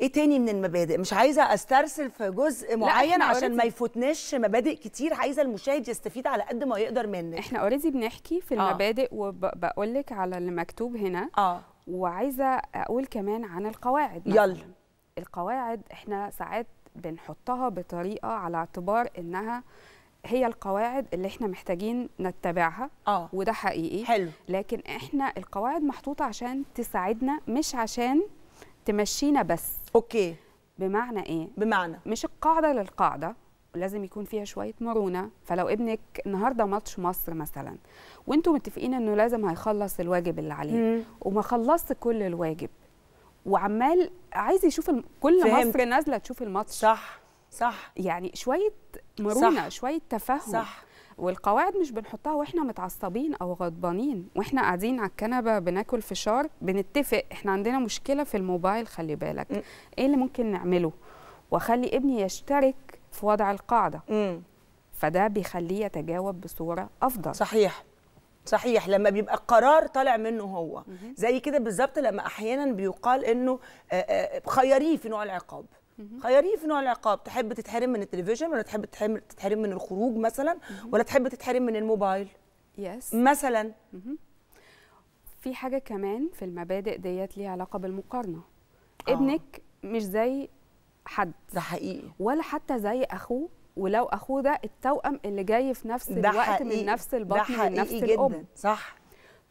ايه تاني من المبادئ مش عايزه استرسل في جزء معين عشان ما يفوتناش مبادئ كتير عايزه المشاهد يستفيد على قد ما يقدر منك احنا اوريدي بنحكي في آه. المبادئ آه. وبقول لك على اللي مكتوب هنا اه وعايزه اقول كمان عن القواعد يلا القواعد احنا ساعات بنحطها بطريقه على اعتبار انها هي القواعد اللي احنا محتاجين نتبعها آه. وده حقيقي حلو. لكن احنا القواعد محطوطه عشان تساعدنا مش عشان تمشينا بس اوكي بمعنى ايه بمعنى مش القاعده للقاعده لازم يكون فيها شويه مرونه فلو ابنك النهارده ماتش مصر مثلا وانتم متفقين انه لازم هيخلص الواجب اللي عليه مم. وما خلصت كل الواجب وعمال عايز يشوف كل فهمت. مصر نازله تشوف الماتش صح صح يعني شويه مرونه صح. شويه تفهم صح والقواعد مش بنحطها واحنا متعصبين او غضبانين واحنا قاعدين على الكنبه بناكل فشار بنتفق احنا عندنا مشكله في الموبايل خلي بالك م. ايه اللي ممكن نعمله واخلي ابني يشترك في وضع القاعده م. فده بيخليه يتجاوب بصوره افضل صحيح صحيح لما بيبقى القرار طالع منه هو زي كده بالظبط لما احيانا بيقال انه خيريه في نوع العقاب خيريه في نوع العقاب تحب تتحرم من التلفزيون ولا تحب تتحرم من الخروج مثلا ولا تحب تتحرم من الموبايل يس مثلا في حاجه كمان في المبادئ ديت ليها علاقه بالمقارنه آه. ابنك مش زي حد ده حقيقي ولا حتى زي اخوه ولو اخوه ده التوأم اللي جاي في نفس الوقت حقيقي. من نفس البطن من نفس جداً. الام صح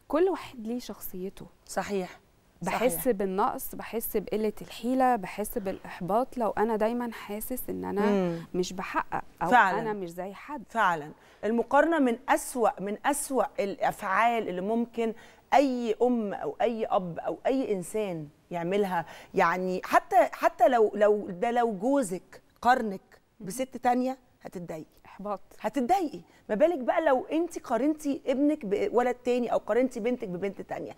كل واحد ليه شخصيته صحيح بحس صحيح. بالنقص بحس بقله الحيله بحس بالاحباط لو انا دايما حاسس ان انا مم. مش بحقق او فعلا. انا مش زي حد فعلا المقارنه من اسوا من اسوا الافعال اللي ممكن اي ام او اي اب او اي انسان يعملها يعني حتى حتى لو لو ده لو جوزك قارنك بست تانية هتتضايقي احباط هتتضايقي ما بالك بقى لو انت قارنتي ابنك بولد تاني او قارنتي بنتك ببنت تانية